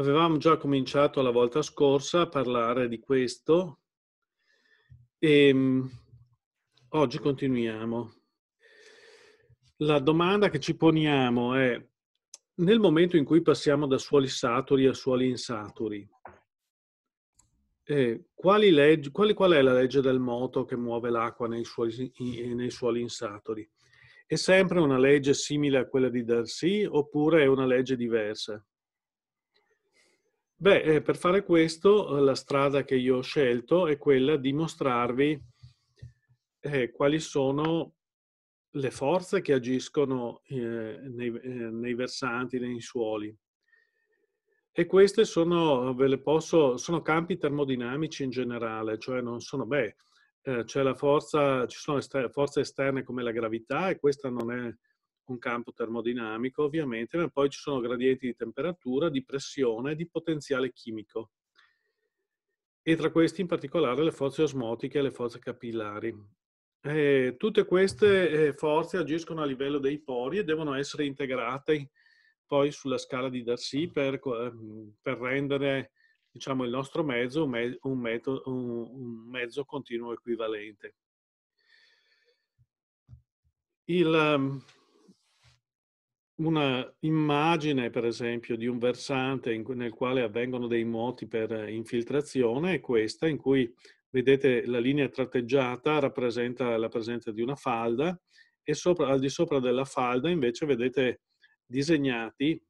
Avevamo già cominciato la volta scorsa a parlare di questo e ehm, oggi continuiamo. La domanda che ci poniamo è nel momento in cui passiamo da suoli saturi a suoli insaturi, eh, leggi, quali, qual è la legge del moto che muove l'acqua nei suoli, eh, nei suoli insaturi? È sempre una legge simile a quella di Darcy oppure è una legge diversa? Beh, eh, per fare questo eh, la strada che io ho scelto è quella di mostrarvi eh, quali sono le forze che agiscono eh, nei, eh, nei, versanti, nei suoli. E queste sono, sono, campi termodinamici in generale, cioè non sono, beh, c'è la forza, ci sono forze esterne come la gravità e questa non è, un campo termodinamico ovviamente, ma poi ci sono gradienti di temperatura, di pressione e di potenziale chimico. E tra questi in particolare le forze osmotiche e le forze capillari. Eh, tutte queste eh, forze agiscono a livello dei pori e devono essere integrate poi sulla scala di Darcy per, ehm, per rendere diciamo, il nostro mezzo un, me un, metodo, un, un mezzo continuo equivalente. Il, ehm, una immagine, per esempio, di un versante in, nel quale avvengono dei moti per infiltrazione è questa, in cui vedete la linea tratteggiata rappresenta la presenza di una falda e sopra, al di sopra della falda invece vedete disegnati,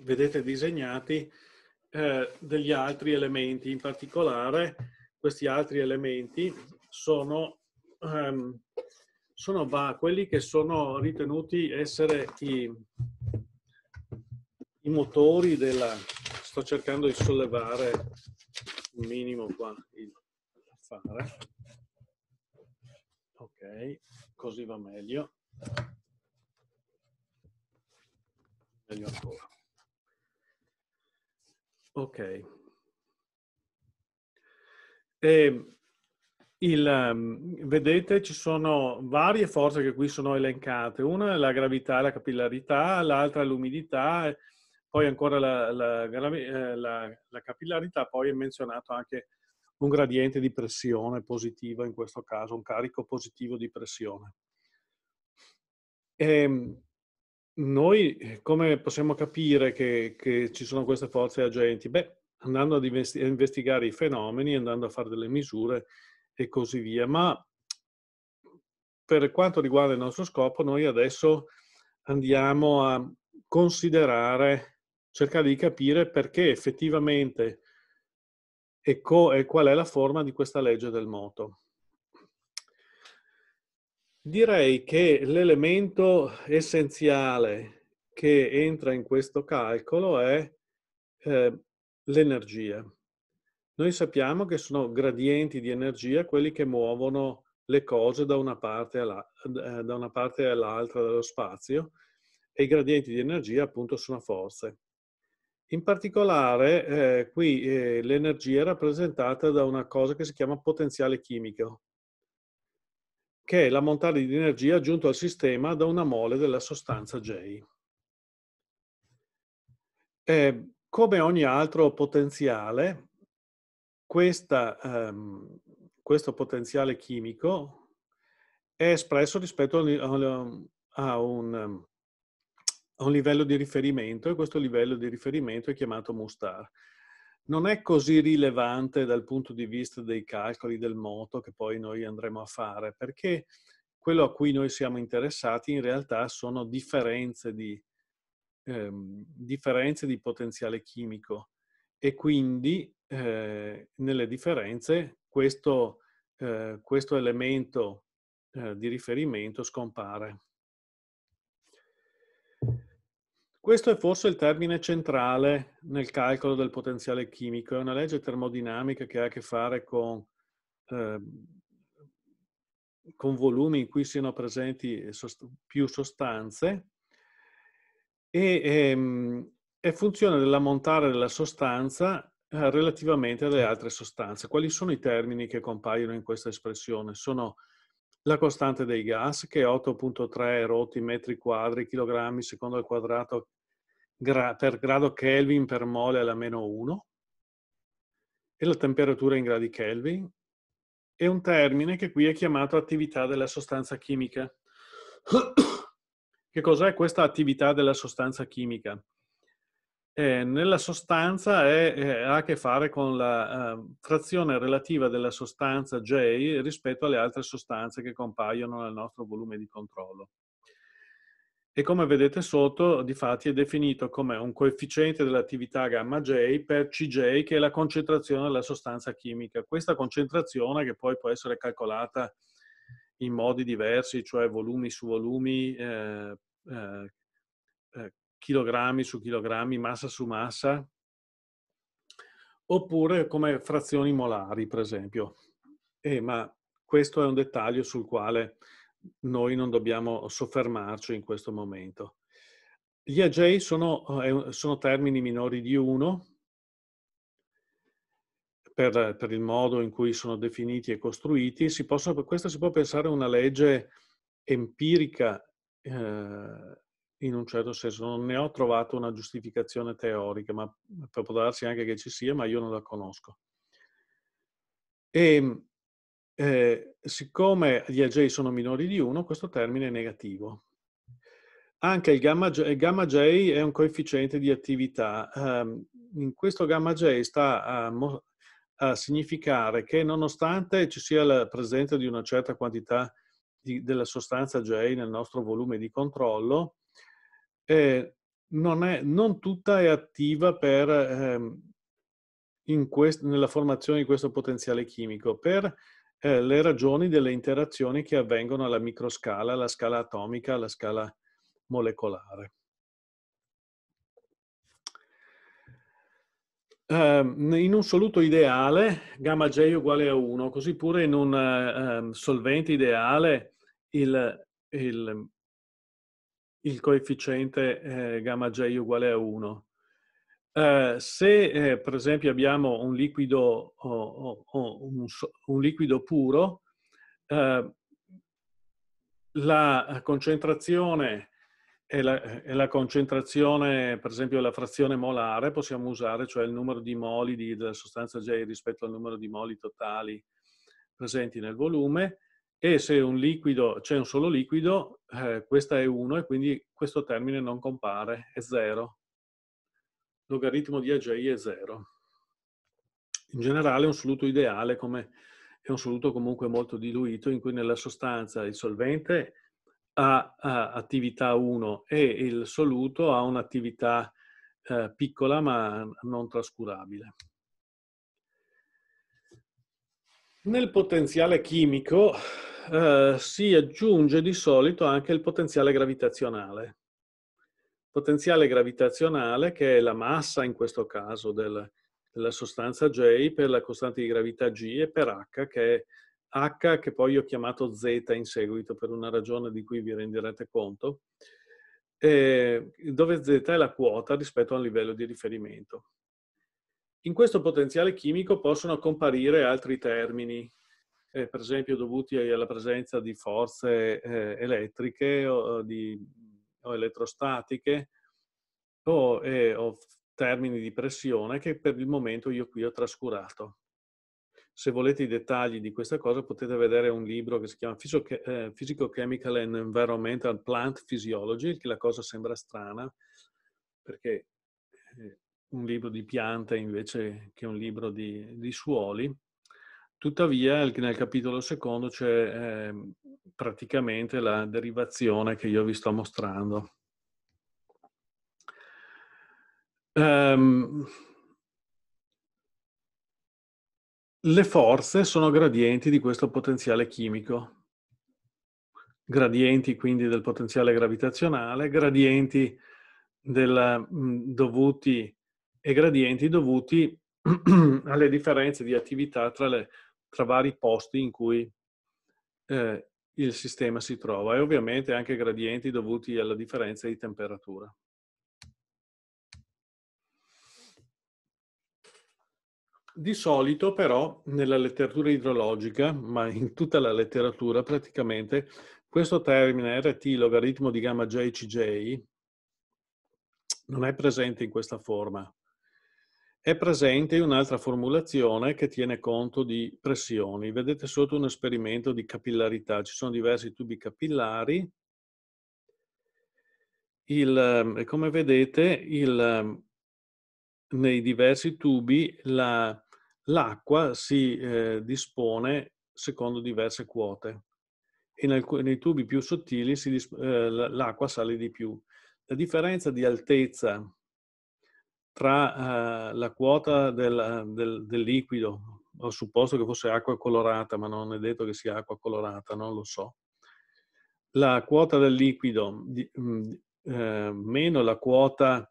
vedete disegnati eh, degli altri elementi, in particolare questi altri elementi sono... Um, sono va, quelli che sono ritenuti essere i, i motori della... Sto cercando di sollevare un minimo qua il fare. Ok, così va meglio. Meglio ancora. Ok. E ehm, il, ehm, vedete, ci sono varie forze che qui sono elencate. Una è la gravità e la capillarità, l'altra è l'umidità, poi ancora la, la, eh, la, la capillarità, poi è menzionato anche un gradiente di pressione positiva, in questo caso un carico positivo di pressione. E ehm, noi come possiamo capire che, che ci sono queste forze agenti? Beh, andando a investigare i fenomeni, andando a fare delle misure, e così via, ma per quanto riguarda il nostro scopo, noi adesso andiamo a considerare, cercare di capire perché effettivamente e, co- e qual è la forma di questa legge del moto. Direi che l'elemento essenziale che entra in questo calcolo è eh, l'energia. Noi sappiamo che sono gradienti di energia quelli che muovono le cose eh, da una parte, all'altra dello spazio e i gradienti di energia appunto sono forze. In particolare eh, qui eh, l'energia è rappresentata da una cosa che si chiama potenziale chimico, che è la montata di energia aggiunta al sistema da una mole della sostanza J. Eh, come ogni altro potenziale, questa, ehm, questo potenziale chimico è espresso rispetto a un, a un livello di riferimento e questo livello di riferimento è chiamato Mustar non è così rilevante dal punto di vista dei calcoli del moto che poi noi andremo a fare, perché quello a cui noi siamo interessati in realtà sono differenze di, ehm, differenze di potenziale chimico e quindi eh, nelle differenze questo, eh, questo elemento eh, di riferimento scompare. Questo è forse il termine centrale nel calcolo del potenziale chimico, è una legge termodinamica che ha a che fare con, ehm, con volumi in cui siano presenti sost più sostanze e ehm, è funzione dell'ammontare della sostanza eh, relativamente alle altre sostanze. Quali sono i termini che compaiono in questa espressione? Sono la costante dei gas, che è 8.3 rotti metri quadri, chilogrammi secondo il quadrato per grado Kelvin per mole alla meno 1, e la temperatura in gradi Kelvin, e un termine che qui è chiamato attività della sostanza chimica. che cos'è questa attività della sostanza chimica? eh, nella sostanza è, è, eh, ha a che fare con la uh, frazione relativa della sostanza J rispetto alle altre sostanze che compaiono nel nostro volume di controllo. E come vedete sotto, di fatti è definito come un coefficiente dell'attività gamma J per Cj, che è la concentrazione della sostanza chimica. Questa concentrazione, che poi può essere calcolata in modi diversi, cioè volumi su volumi, eh, eh, chilogrammi su chilogrammi, massa su massa, oppure come frazioni molari, per esempio. Eh, ma questo è un dettaglio sul quale noi non dobbiamo soffermarci in questo momento. Gli agei sono, eh, sono termini minori di 1 per, per, il modo in cui sono definiti e costruiti. Si possono, questa si può pensare a una legge empirica eh, in un certo senso. Non ne ho trovato una giustificazione teorica, ma mm, può darsi anche che ci sia, ma io non la conosco. E ehm, eh, siccome gli AJ sono minori di 1, questo termine è negativo. Anche il gamma, J, il gamma J è un coefficiente di attività. Um, in questo gamma J sta a, a, significare che nonostante ci sia la presenza di una certa quantità di, della sostanza J nel nostro volume di controllo, eh, non, è, non, tutta è attiva per, ehm, quest, nella formazione di questo potenziale chimico per eh, le ragioni delle interazioni che avvengono alla microscala, alla scala atomica, alla scala molecolare. Ehm, in un soluto ideale gamma J è uguale a 1, così pure in un ehm, solvente ideale il, il il coefficiente eh, gamma J uguale a 1. Eh, se eh, per esempio abbiamo un liquido, oh, oh, un, un liquido puro, eh, la concentrazione e la, e la, concentrazione, per esempio la frazione molare, possiamo usare, cioè il numero di moli di, della sostanza J rispetto al numero di moli totali presenti nel volume, e se c'è un solo liquido, eh, questa è 1 e quindi questo termine non compare, è 0. Logaritmo di AJ è 0. In generale è un soluto ideale come, è un soluto comunque molto diluito in cui nella sostanza il solvente ha, ha attività 1 e il soluto ha un'attività eh, piccola ma non trascurabile. Nel potenziale chimico eh, si aggiunge di solito anche il potenziale gravitazionale. Potenziale gravitazionale che è la massa in questo caso del, della sostanza J per la costante di gravità G e per H che è H che poi ho chiamato Z in seguito per una ragione di cui vi renderete conto, eh, dove Z è la quota rispetto al livello di riferimento. In questo potenziale chimico possono comparire altri termini, eh, per esempio dovuti alla presenza di forze eh, elettriche o, di, o elettrostatiche o, eh, o termini di pressione che per il momento io qui ho trascurato. Se volete i dettagli di questa cosa potete vedere un libro che si chiama Physical eh, Chemical and Environmental Plant Physiology, che la cosa sembra strana perché un libro di piante invece che un libro di, di suoli. Tuttavia, nel capitolo secondo c'è eh, praticamente la derivazione che io vi sto mostrando. Um, le forze sono gradienti di questo potenziale chimico, gradienti quindi del potenziale gravitazionale, gradienti della, mh, dovuti e gradienti dovuti alle differenze di attività tra, le, tra vari posti in cui eh, il sistema si trova e ovviamente anche gradienti dovuti alla differenza di temperatura. Di solito però nella letteratura idrologica, ma in tutta la letteratura praticamente, questo termine RT logaritmo di gamma JCJ non è presente in questa forma. È presente un'altra formulazione che tiene conto di pressioni. Vedete sotto un esperimento di capillarità. Ci sono diversi tubi capillari. Il, ehm, come vedete, il, ehm, nei diversi tubi l'acqua si eh, dispone secondo diverse quote e nel, nei tubi più sottili eh, l'acqua sale di più. La differenza di altezza tra eh, la quota del, eh, del, del, liquido, ho supposto che fosse acqua colorata, ma non è detto che sia acqua colorata, non lo so. La quota del liquido di, mm, eh, meno la quota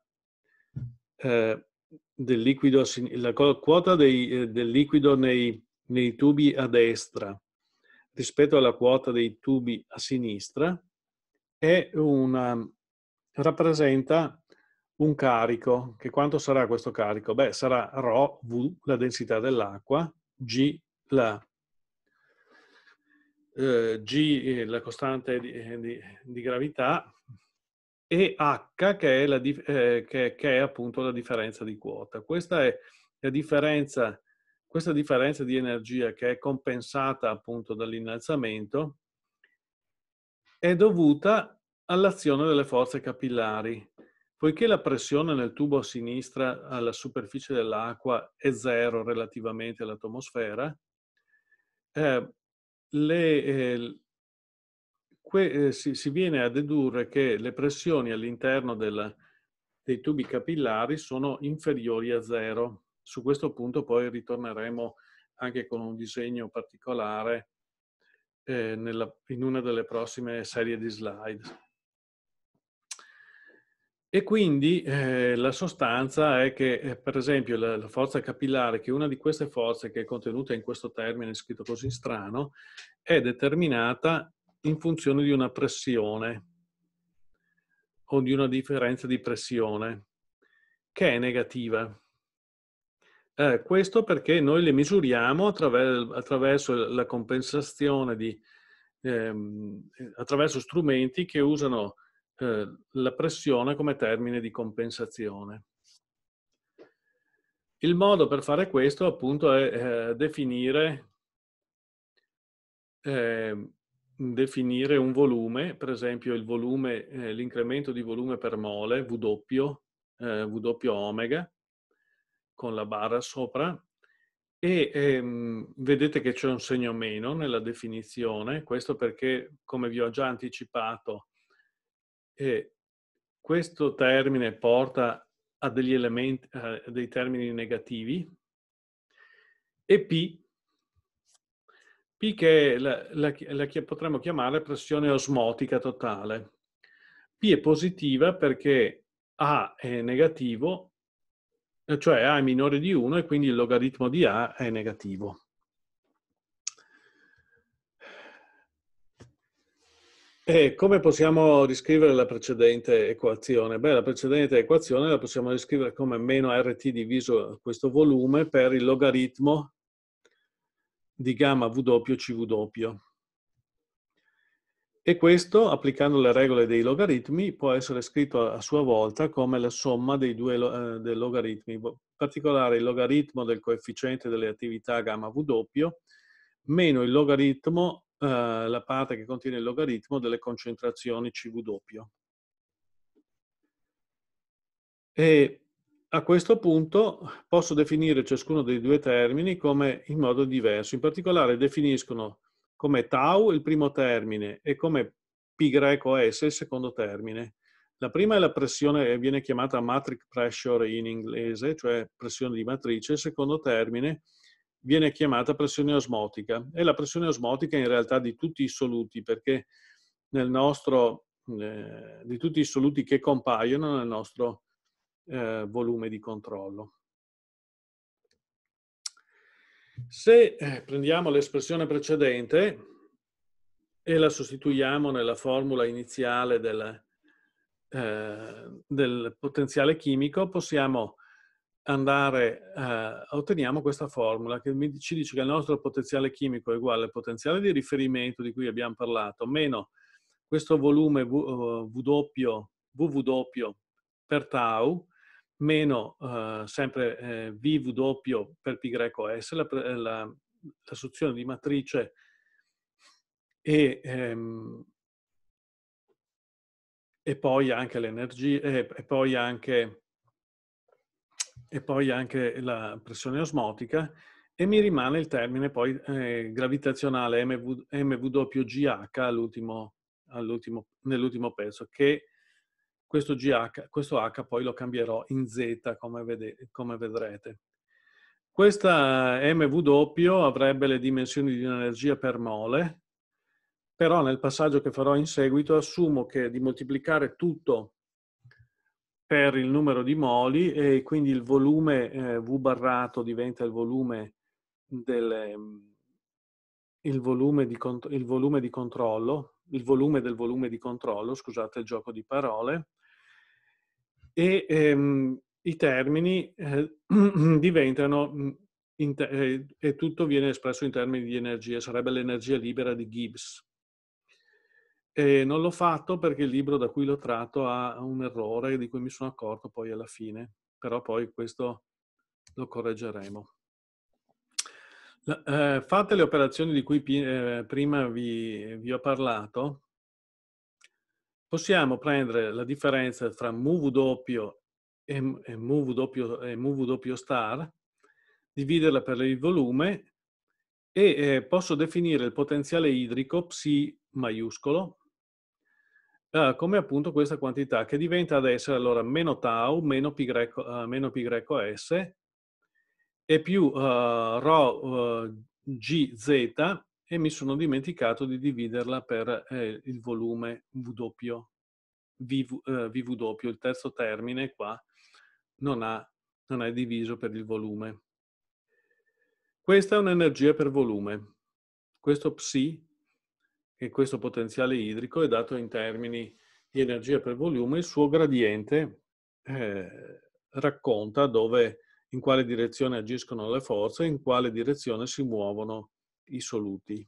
eh, del liquido, la quota dei, eh, del liquido nei, nei tubi a destra rispetto alla quota dei tubi a sinistra è una, rappresenta un carico, che quanto sarà questo carico? Beh, sarà ρ, V, la densità dell'acqua, G, la, eh, G, eh, la costante di, eh, di, di, gravità, e H, che è, la, eh, che, che è appunto la differenza di quota. Questa è la differenza questa differenza di energia che è compensata appunto dall'innalzamento è dovuta all'azione delle forze capillari. Poiché la pressione nel tubo a sinistra alla superficie dell'acqua è zero relativamente all'atmosfera, eh, eh, eh, si, si, viene a dedurre che le pressioni all'interno dei tubi capillari sono inferiori a zero. Su questo punto poi ritorneremo anche con un disegno particolare eh, nella, in una delle prossime serie di slide. E quindi eh, la sostanza è che, eh, per esempio, la, la, forza capillare, che è una di queste forze che è contenuta in questo termine scritto così strano, è determinata in funzione di una pressione o di una differenza di pressione che è negativa. Eh, questo perché noi le misuriamo attraver- attraverso la compensazione di, ehm, attraverso strumenti che usano eh, la pressione come termine di compensazione. Il modo per fare questo appunto è eh, definire, eh, definire, un volume, per esempio eh, l'incremento di volume per mole, W, W eh, omega, con la barra sopra, e ehm, vedete che c'è un segno meno nella definizione, questo perché, come vi ho già anticipato, e questo termine porta a degli elementi, a dei termini negativi, e P, P che la, la, la potremmo chiamare pressione osmotica totale. P è positiva perché A è negativo, cioè A è minore di 1 e quindi il logaritmo di A è negativo. E come possiamo riscrivere la precedente equazione? Beh, la precedente equazione la possiamo riscrivere come meno RT diviso questo volume per il logaritmo di gamma W CW. E questo, applicando le regole dei logaritmi, può essere scritto a sua volta come la somma dei due eh, dei logaritmi, in particolare il logaritmo del coefficiente delle attività gamma W meno il logaritmo eh, la parte che contiene il logaritmo delle concentrazioni CV E a questo punto posso definire ciascuno dei due termini come in modo diverso. In particolare definiscono come tau il primo termine e come s il secondo termine. La prima è la pressione, viene chiamata matrix pressure in inglese, cioè pressione di matrice. Il secondo termine viene chiamata pressione osmotica. È la pressione osmotica in realtà di tutti i soluti, perché nel nostro, eh, di tutti i soluti che compaiono nel nostro eh, volume di controllo. Se eh, prendiamo l'espressione precedente e la sostituiamo nella formula iniziale del, eh, del potenziale chimico, possiamo andare, eh, otteniamo questa formula che ci dice che il nostro potenziale chimico è uguale al potenziale di riferimento di cui abbiamo parlato, meno questo volume V, w, w per tau, meno eh, sempre eh, VW per πs, la, la, la soluzione di matrice e, ehm, e poi anche l'energia, e, e poi anche e poi anche la pressione osmotica e mi rimane il termine poi eh, gravitazionale MV, MWGH all'ultimo, all'ultimo, nell'ultimo pezzo, che questo, GH, questo H poi lo cambierò in Z come, vede, come vedrete. Questa MW avrebbe le dimensioni di un'energia per mole, però nel passaggio che farò in seguito assumo che di moltiplicare tutto per il numero di moli e quindi il volume eh, V barrato diventa il volume, del, ehm, il, volume di, il volume di controllo, il volume del volume di controllo, scusate il gioco di parole, e ehm, i termini eh, diventano, mm, eh, e tutto viene espresso in termini di energia, sarebbe l'energia libera di Gibbs. E non l'ho fatto perché il libro da cui l'ho tratto ha un errore di cui mi sono accorto poi alla fine, però poi questo lo correggeremo. Eh, fate le operazioni di cui eh, prima vi, vi ho parlato, possiamo prendere la differenza tra MUV doppio e MW, e MW star, dividerla per il volume e eh, posso definire il potenziale idrico psi maiuscolo eh, come appunto questa quantità che diventa ad essere allora meno tau, meno pi greco, uh, meno pi greco s e più uh, rho uh, gz e mi sono dimenticato di dividerla per eh, il volume v doppio, VV, il terzo termine qua non, ha, non è diviso per il volume. Questa è un'energia per volume. Questo psi che questo potenziale idrico è dato in termini di energia per volume, il suo gradiente eh, racconta dove, in quale direzione agiscono le forze e in quale direzione si muovono i soluti.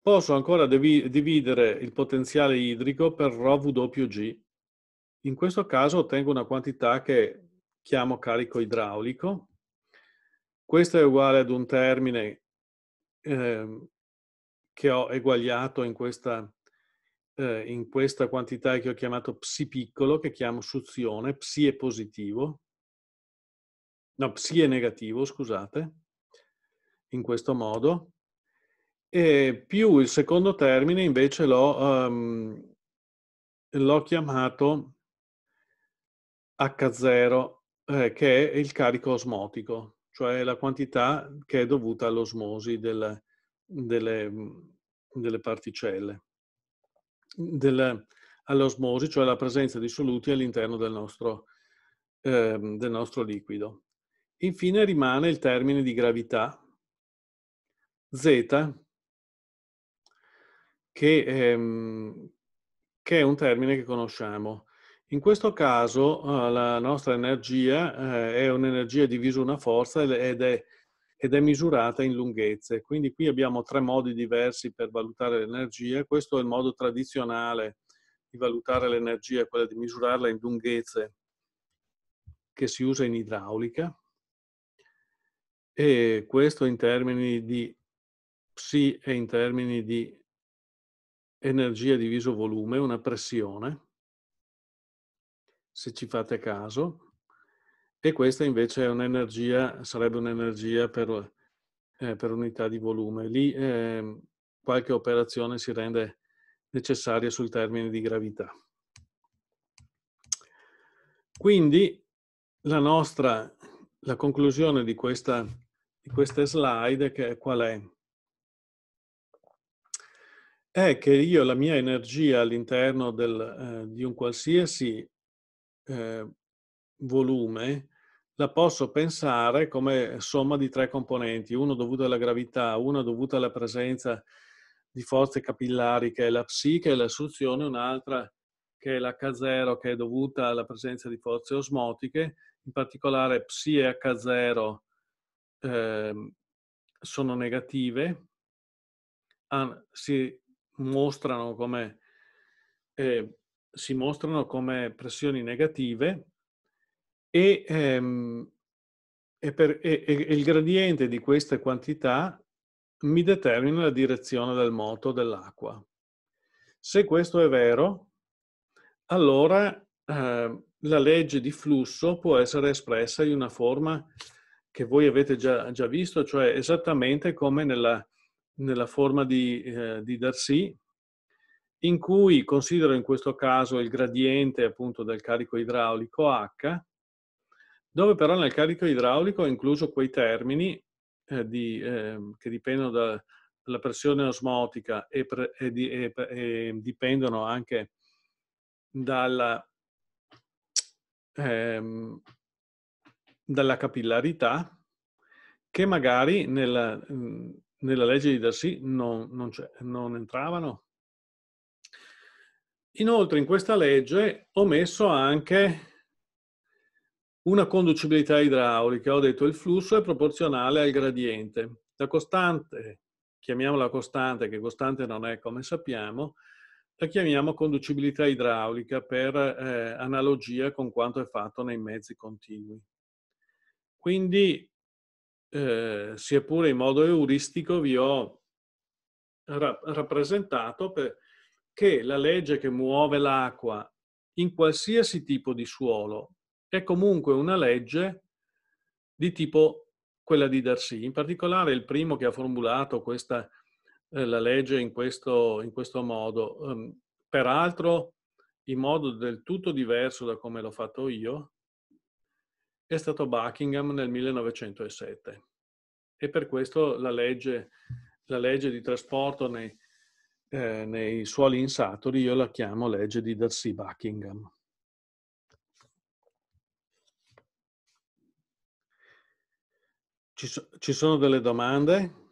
Posso ancora dividere il potenziale idrico per ρ In questo caso ottengo una quantità che chiamo carico idraulico. Questo è uguale ad un termine Ehm, che ho eguagliato in questa, eh, in questa quantità che ho chiamato psi piccolo, che chiamo suzione, psi è positivo, no, psi è negativo, scusate, in questo modo, e più il secondo termine invece l'ho, um, l'ho chiamato H0, eh, che è il carico osmotico cioè la quantità che è dovuta all'osmosi della, delle, delle, particelle, della, all'osmosi, cioè la presenza di soluti all'interno del nostro, eh, del nostro liquido. Infine rimane il termine di gravità, Z, che, ehm, che è un termine che conosciamo. In questo caso eh, la nostra energia eh, è un'energia divisa una forza ed è, ed è, misurata in lunghezze. Quindi qui abbiamo tre modi diversi per valutare l'energia. Questo è il modo tradizionale di valutare l'energia, quella di misurarla in lunghezze che si usa in idraulica. E questo in termini di psi e in termini di energia diviso volume, una pressione se ci fate caso, e questa invece è un'energia, sarebbe un'energia per, eh, per unità di volume. Lì eh, qualche operazione si rende necessaria sul termine di gravità. Quindi la nostra, la conclusione di, questa, di queste slide che, qual è? È che io la mia energia all'interno eh, di un qualsiasi eh, volume la posso pensare come somma di tre componenti, uno dovuto alla gravità, uno dovuto alla presenza di forze capillari che è la psi, che è la suzione, un'altra che è l'H0 che è dovuta alla presenza di forze osmotiche, in particolare psi e H0 eh, sono negative, si mostrano come eh, si mostrano come pressioni negative e, ehm, e, per, e, e il gradiente di queste quantità mi determina la direzione del moto dell'acqua. Se questo è vero, allora eh, la legge di flusso può essere espressa in una forma che voi avete già, già visto, cioè esattamente come nella, nella forma di, eh, di Darcy, in cui considero in questo caso il gradiente appunto del carico idraulico H, dove però nel carico idraulico ho incluso quei termini eh, di, eh, che dipendono dalla pressione osmotica e, pre, e, di, e, e dipendono anche dalla, ehm, dalla capillarità, che magari nella, nella legge di Darcy non, non, non entravano Inoltre in questa legge ho messo anche una conducibilità idraulica, ho detto il flusso è proporzionale al gradiente. La costante, chiamiamola costante, che costante non è come sappiamo, la chiamiamo conducibilità idraulica per eh, analogia con quanto è fatto nei mezzi continui. Quindi, eh, sia pure in modo euristico, vi ho ra rappresentato per, che la legge che muove l'acqua in qualsiasi tipo di suolo è comunque una legge di tipo quella di Darcy. In particolare il primo che ha formulato questa, eh, la legge in questo, in questo modo, um, peraltro in modo del tutto diverso da come l'ho fatto io, è stato Buckingham nel 1907. E per questo la legge, la legge di trasporto nei, eh, nei suoli insaturi io la chiamo legge di Darcy Buckingham. Ci, so, ci sono delle domande?